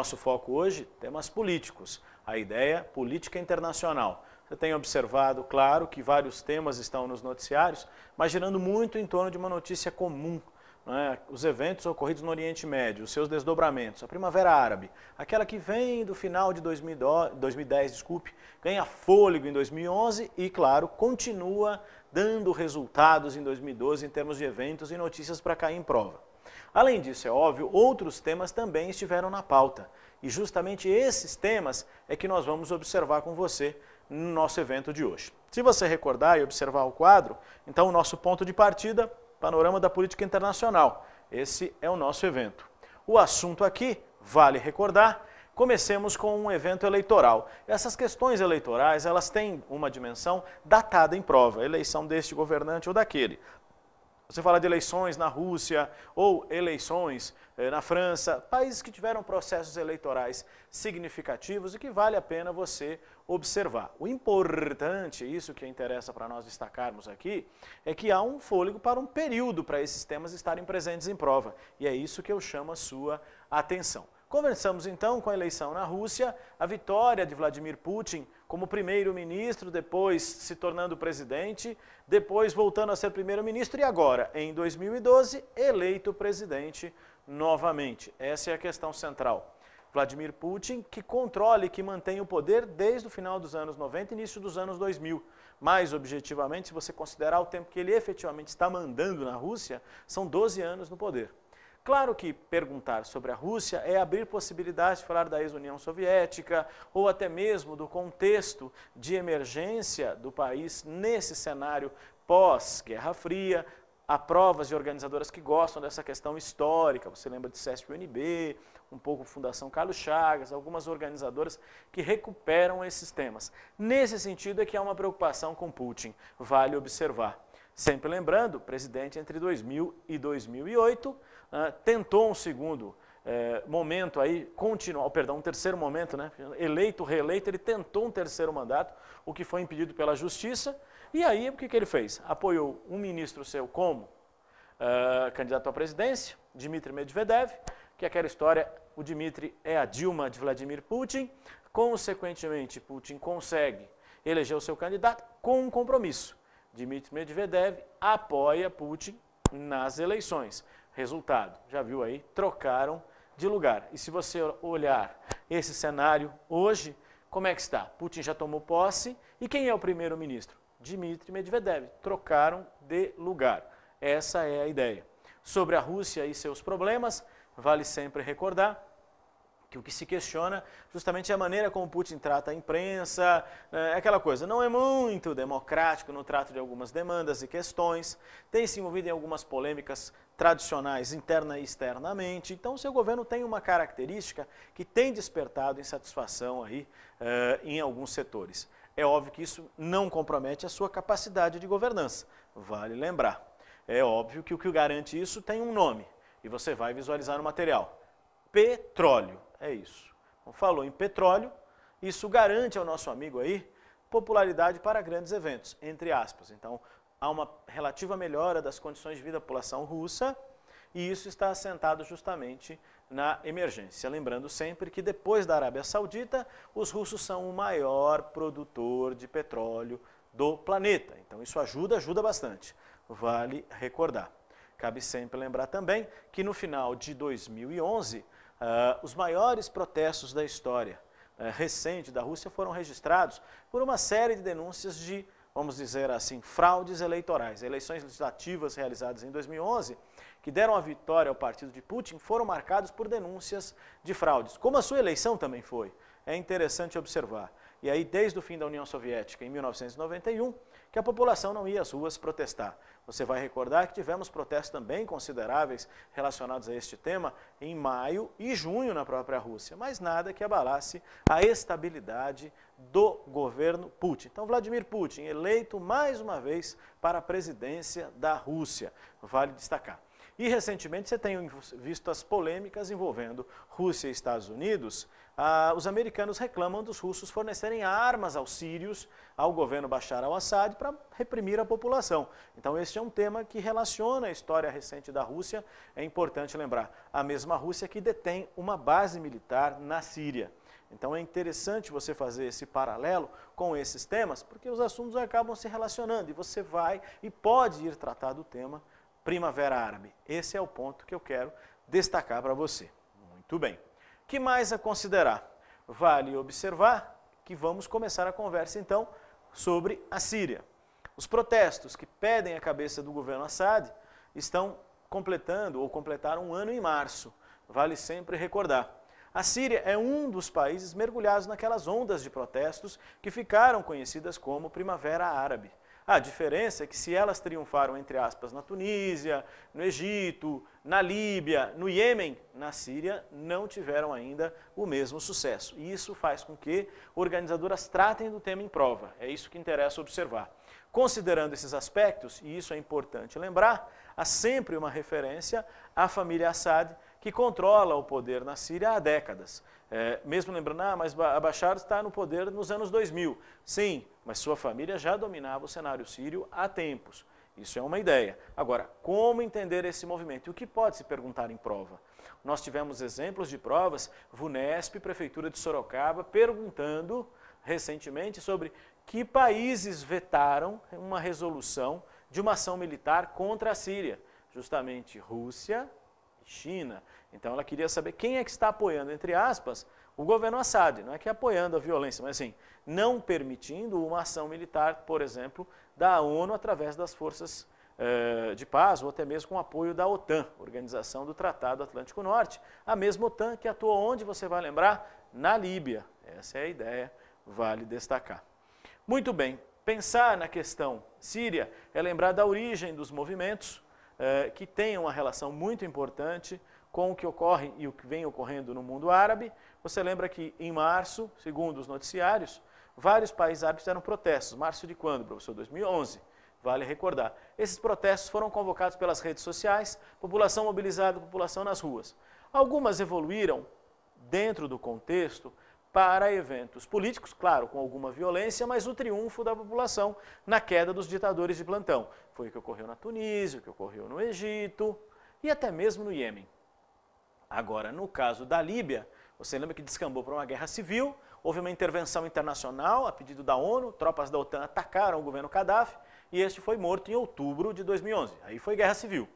nosso foco hoje, temas políticos. A ideia, política internacional. Você tem observado, claro, que vários temas estão nos noticiários, mas girando muito em torno de uma notícia comum. Né? Os eventos ocorridos no Oriente Médio, os seus desdobramentos, a Primavera Árabe, aquela que vem do final de 2010, desculpe, ganha fôlego em 2011 e, claro, continua dando resultados em 2012 em termos de eventos e notícias para cair em prova. Além disso, é óbvio, outros temas também estiveram na pauta. E justamente esses temas é que nós vamos observar com você no nosso evento de hoje. Se você recordar e observar o quadro, então o nosso ponto de partida, panorama da política internacional. Esse é o nosso evento. O assunto aqui, vale recordar, comecemos com um evento eleitoral. Essas questões eleitorais, elas têm uma dimensão datada em prova, eleição deste governante ou daquele. Você fala de eleições na Rússia ou eleições eh, na França, países que tiveram processos eleitorais significativos e que vale a pena você observar. O importante, isso que interessa para nós destacarmos aqui, é que há um fôlego para um período para esses temas estarem presentes em prova. E é isso que eu chamo a sua atenção. Conversamos então com a eleição na Rússia, a vitória de Vladimir Putin como primeiro-ministro, depois se tornando presidente, depois voltando a ser primeiro-ministro e agora, em 2012, eleito presidente novamente. Essa é a questão central. Vladimir Putin, que controle e que mantém o poder desde o final dos anos 90 e início dos anos 2000. Mais objetivamente, se você considerar o tempo que ele efetivamente está mandando na Rússia, são 12 anos no poder. Claro que perguntar sobre a Rússia é abrir possibilidades de falar da ex-União Soviética ou até mesmo do contexto de emergência do país nesse cenário pós-Guerra Fria. Há provas de organizadoras que gostam dessa questão histórica. Você lembra de CESP UNB, um pouco Fundação Carlos Chagas, algumas organizadoras que recuperam esses temas. Nesse sentido é que há uma preocupação com Putin, vale observar. Sempre lembrando, o presidente entre 2000 e 2008 ah, tentou um segundo eh, momento aí, continuar, perdão, um terceiro momento, né? eleito, reeleito, ele tentou um terceiro mandato, o que foi impedido pela justiça, e aí o que, que ele fez? Apoiou um ministro seu como ah, candidato à presidência, Dmitry Medvedev, que é aquela história, o Dmitry é a Dilma de Vladimir Putin, consequentemente Putin consegue eleger o seu candidato com um compromisso, Dmitry Medvedev apoia Putin nas eleições. Resultado, já viu aí, trocaram de lugar. E se você olhar esse cenário hoje, como é que está? Putin já tomou posse e quem é o primeiro-ministro? Dmitry Medvedev. Trocaram de lugar. Essa é a ideia. Sobre a Rússia e seus problemas, vale sempre recordar que o que se questiona justamente é a maneira como Putin trata a imprensa, né, é aquela coisa. Não é muito democrático no trato de algumas demandas e questões, tem se envolvido em algumas polêmicas tradicionais, interna e externamente. Então, seu governo tem uma característica que tem despertado insatisfação aí uh, em alguns setores. É óbvio que isso não compromete a sua capacidade de governança, vale lembrar. É óbvio que o que garante isso tem um nome, e você vai visualizar no material. Petróleo. É isso. Então, falou em petróleo, isso garante ao nosso amigo aí popularidade para grandes eventos, entre aspas. Então, há uma relativa melhora das condições de vida da população russa e isso está assentado justamente na emergência. Lembrando sempre que depois da Arábia Saudita, os russos são o maior produtor de petróleo do planeta. Então, isso ajuda, ajuda bastante. Vale recordar. Cabe sempre lembrar também que no final de 2011, Uh, os maiores protestos da história uh, recente da Rússia foram registrados por uma série de denúncias de, vamos dizer assim, fraudes eleitorais. Eleições legislativas realizadas em 2011, que deram a vitória ao partido de Putin, foram marcadas por denúncias de fraudes, como a sua eleição também foi. É interessante observar. E aí, desde o fim da União Soviética, em 1991, que a população não ia às ruas protestar. Você vai recordar que tivemos protestos também consideráveis relacionados a este tema em maio e junho na própria Rússia, mas nada que abalasse a estabilidade do governo Putin. Então, Vladimir Putin, eleito mais uma vez para a presidência da Rússia, vale destacar. E recentemente você tem visto as polêmicas envolvendo Rússia e Estados Unidos. Ah, os americanos reclamam dos russos fornecerem armas aos sírios, ao governo Bashar al-Assad, para reprimir a população. Então, este é um tema que relaciona a história recente da Rússia. É importante lembrar, a mesma Rússia que detém uma base militar na Síria. Então é interessante você fazer esse paralelo com esses temas, porque os assuntos acabam se relacionando e você vai e pode ir tratar do tema Primavera Árabe. Esse é o ponto que eu quero destacar para você. Muito bem. que mais a considerar? Vale observar que vamos começar a conversa então sobre a Síria. Os protestos que pedem a cabeça do governo Assad estão completando ou completaram um ano em março. Vale sempre recordar. A Síria é um dos países mergulhados naquelas ondas de protestos que ficaram conhecidas como Primavera Árabe. A diferença é que se elas triunfaram, entre aspas, na Tunísia, no Egito, na Líbia, no Iêmen, na Síria, não tiveram ainda o mesmo sucesso. E isso faz com que organizadoras tratem do tema em prova. É isso que interessa observar. Considerando esses aspectos, e isso é importante lembrar, há sempre uma referência à família Assad, que controla o poder na Síria há décadas. É, mesmo lembrando, ah, mas Bashar está no poder nos anos 2000. Sim, mas sua família já dominava o cenário sírio há tempos. Isso é uma ideia. Agora, como entender esse movimento? E o que pode se perguntar em prova? Nós tivemos exemplos de provas, VUNESP, Prefeitura de Sorocaba, perguntando recentemente sobre que países vetaram uma resolução de uma ação militar contra a Síria. Justamente Rússia e China. Então ela queria saber quem é que está apoiando, entre aspas, o governo Assad, não é que apoiando a violência, mas assim, não permitindo uma ação militar, por exemplo, da ONU através das forças eh, de paz, ou até mesmo com o apoio da OTAN, Organização do Tratado Atlântico Norte, a mesma OTAN que atua onde você vai lembrar? Na Líbia. Essa é a ideia, vale destacar. Muito bem, pensar na questão síria é lembrar da origem dos movimentos, eh, que tem uma relação muito importante com o que ocorre e o que vem ocorrendo no mundo árabe, você lembra que em março, segundo os noticiários, vários países árabes fizeram protestos. Março de quando, professor? 2011. Vale recordar. Esses protestos foram convocados pelas redes sociais, população mobilizada, população nas ruas. Algumas evoluíram dentro do contexto para eventos políticos, claro, com alguma violência, mas o triunfo da população na queda dos ditadores de plantão. Foi o que ocorreu na Tunísia, o que ocorreu no Egito e até mesmo no Iêmen. Agora, no caso da Líbia, você lembra que descambou para uma guerra civil, houve uma intervenção internacional a pedido da ONU, tropas da OTAN atacaram o governo Gaddafi e este foi morto em outubro de 2011. Aí foi guerra civil.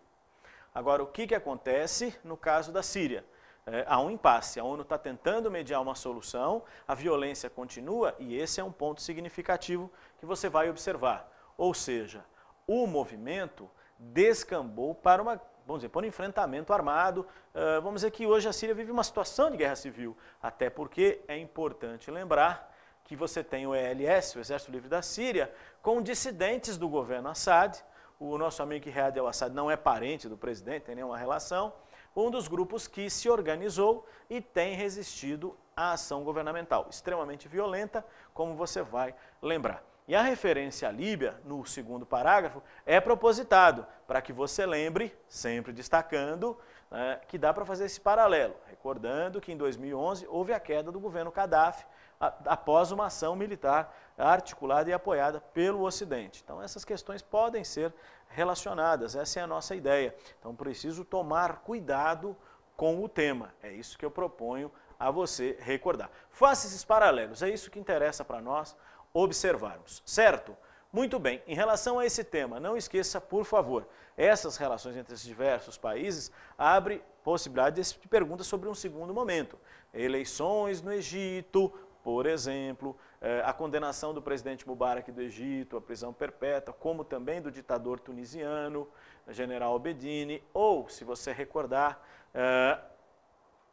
Agora, o que, que acontece no caso da Síria? É, há um impasse. A ONU está tentando mediar uma solução, a violência continua e esse é um ponto significativo que você vai observar. Ou seja, o movimento descambou para uma vamos dizer, por enfrentamento armado. Ah, vamos dizer que hoje a Síria vive uma situação de guerra civil, até porque é importante lembrar que você tem o ELS, o Exército Livre da Síria, com dissidentes do governo Assad. O nosso amigo Riad al-Assad não é parente do presidente, tem nenhuma relação. Um dos grupos que se organizou e tem resistido à ação governamental, extremamente violenta, como você vai lembrar. E a referência à Líbia, no segundo parágrafo, é propositado, para que você lembre, sempre destacando, né, que dá para fazer esse paralelo. Recordando que em 2011 houve a queda do governo Gaddafi após uma ação militar articulada e apoiada pelo Ocidente. Então, essas questões podem ser relacionadas, essa é a nossa ideia. Então, preciso tomar cuidado com o tema. É isso que eu proponho a você recordar. Faça esses paralelos, é isso que interessa para nós observarmos, certo? Muito bem, em relação a esse tema, não esqueça, por favor, essas relações entre esses diversos países abre possibilidade tipo de perguntas sobre um segundo momento. Eleições no Egito, por exemplo, eh, a condenação do presidente Mubarak do Egito, a prisão perpétua, como também do ditador tunisiano, general Bedini, ou, se você recordar, eh,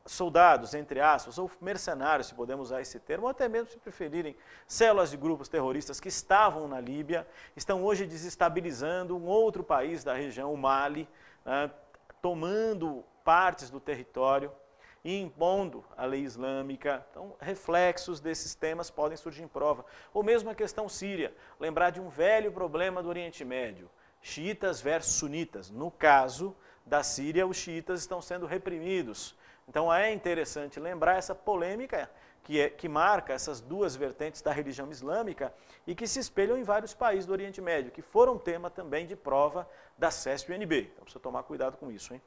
soldados, entre aspas, ou mercenários, se podemos usar esse termo, ou até mesmo, se preferirem, células de grupos terroristas que estavam na Líbia, estão hoje desestabilizando um outro país da região, o Mali, né, tomando partes do território e impondo a lei islâmica. Então, reflexos desses temas podem surgir em prova. Ou mesmo a questão síria, lembrar de um velho problema do Oriente Médio, xiitas versus sunitas. No caso da Síria, os xiitas estão sendo reprimidos então é interessante lembrar essa polêmica que, é, que marca essas duas vertentes da religião islâmica e que se espelham em vários países do Oriente Médio, que foram tema também de prova da CESP e UNB. Então precisa tomar cuidado com isso. Hein?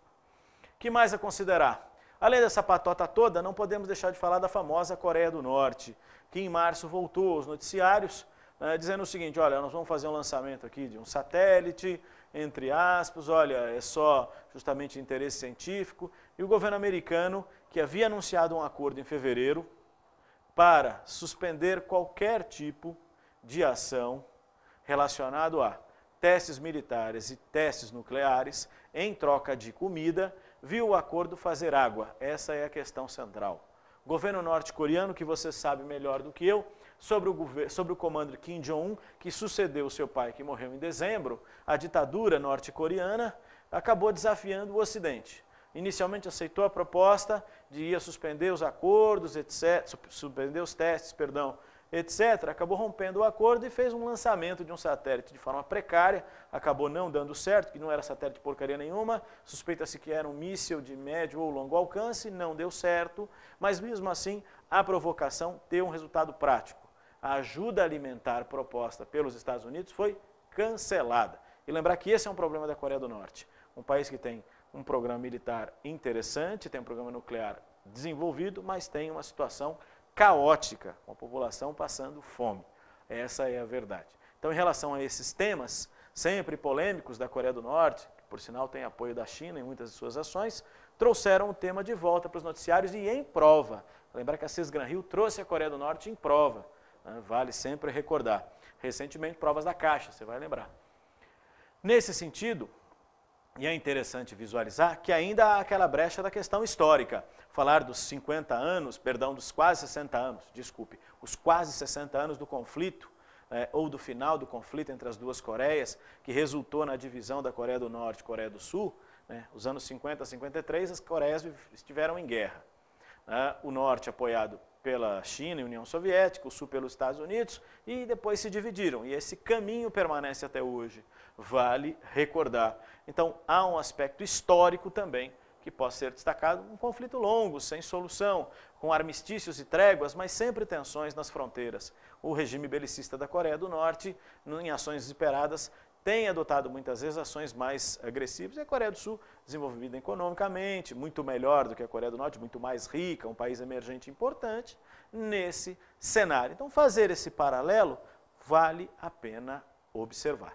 que mais a considerar? Além dessa patota toda, não podemos deixar de falar da famosa Coreia do Norte, que em março voltou aos noticiários né, dizendo o seguinte, olha, nós vamos fazer um lançamento aqui de um satélite, entre aspas, olha, é só justamente interesse científico. E o governo americano, que havia anunciado um acordo em fevereiro para suspender qualquer tipo de ação relacionado a testes militares e testes nucleares em troca de comida, viu o acordo fazer água. Essa é a questão central. O governo norte-coreano, que você sabe melhor do que eu, sobre o, sobre o comando Kim Jong-un, que sucedeu o seu pai, que morreu em dezembro, a ditadura norte-coreana acabou desafiando o Ocidente. Inicialmente aceitou a proposta de ir a suspender os acordos, etc., suspender os testes, perdão, etc., acabou rompendo o acordo e fez um lançamento de um satélite de forma precária, acabou não dando certo, que não era satélite porcaria nenhuma, suspeita-se que era um míssil de médio ou longo alcance, não deu certo, mas mesmo assim a provocação teve um resultado prático a ajuda alimentar proposta pelos Estados Unidos foi cancelada. E lembrar que esse é um problema da Coreia do Norte, um país que tem um programa militar interessante, tem um programa nuclear desenvolvido, mas tem uma situação caótica, com a população passando fome. Essa é a verdade. Então, em relação a esses temas, sempre polêmicos da Coreia do Norte, que por sinal tem apoio da China em muitas de suas ações, trouxeram o tema de volta para os noticiários e em prova. Lembrar que a Cis Gran Rio trouxe a Coreia do Norte em prova. Né? Vale sempre recordar. Recentemente, provas da Caixa, você vai lembrar. Nesse sentido, e é interessante visualizar que ainda há aquela brecha da questão histórica. Falar dos 50 anos, perdão, dos quase 60 anos, desculpe, os quase 60 anos do conflito, é, ou do final do conflito entre as duas Coreias, que resultou na divisão da Coreia do Norte e Coreia do Sul, né, os anos 50 a 53, as Coreias estiveram em guerra. Né, o Norte apoiado pela China e União Soviética, o sul pelos Estados Unidos, e depois se dividiram. E esse caminho permanece até hoje. Vale recordar. Então, há um aspecto histórico também que possa ser destacado, um conflito longo, sem solução, com armistícios e tréguas, mas sempre tensões nas fronteiras. O regime belicista da Coreia do Norte, em ações desesperadas, tem adotado muitas vezes ações mais agressivas, e a Coreia do Sul, desenvolvida economicamente, muito melhor do que a Coreia do Norte, muito mais rica, um país emergente importante, nesse cenário. Então, fazer esse paralelo vale a pena observar.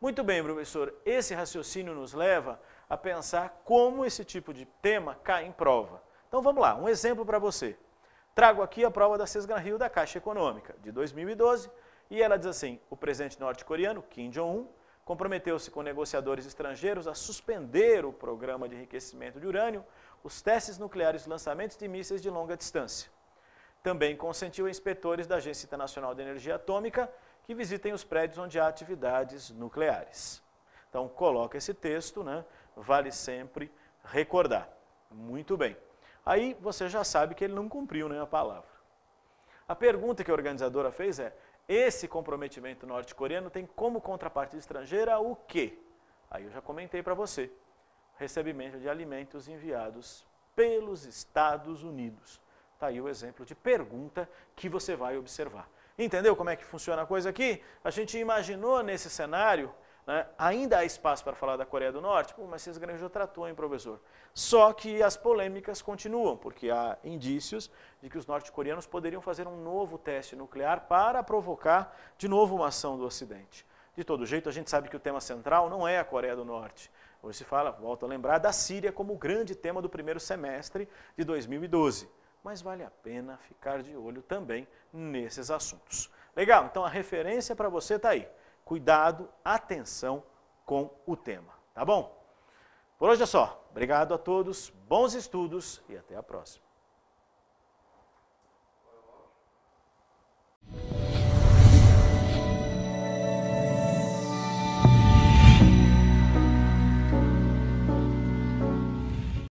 Muito bem, professor, esse raciocínio nos leva a pensar como esse tipo de tema cai em prova. Então, vamos lá, um exemplo para você. Trago aqui a prova da Sesgran Rio da Caixa Econômica, de 2012, e ela diz assim, o presidente norte-coreano, Kim Jong-un, Comprometeu-se com negociadores estrangeiros a suspender o programa de enriquecimento de urânio, os testes nucleares e lançamentos de mísseis de longa distância. Também consentiu a inspetores da Agência Internacional de Energia Atômica que visitem os prédios onde há atividades nucleares. Então, coloca esse texto, né? vale sempre recordar. Muito bem. Aí você já sabe que ele não cumpriu né, a palavra. A pergunta que a organizadora fez é: esse comprometimento norte-coreano tem como contraparte estrangeira o quê? Aí eu já comentei para você. Recebimento de alimentos enviados pelos Estados Unidos. Está aí o exemplo de pergunta que você vai observar. Entendeu como é que funciona a coisa aqui? A gente imaginou nesse cenário né? Ainda há espaço para falar da Coreia do Norte? Pô, mas Cisgrande já tratou, hein, professor? Só que as polêmicas continuam, porque há indícios de que os norte-coreanos poderiam fazer um novo teste nuclear para provocar de novo uma ação do Ocidente. De todo jeito, a gente sabe que o tema central não é a Coreia do Norte. Hoje se fala, volto a lembrar, da Síria como o grande tema do primeiro semestre de 2012. Mas vale a pena ficar de olho também nesses assuntos. Legal, então a referência para você está aí cuidado, atenção com o tema. Tá bom? Por hoje é só. Obrigado a todos, bons estudos e até a próxima.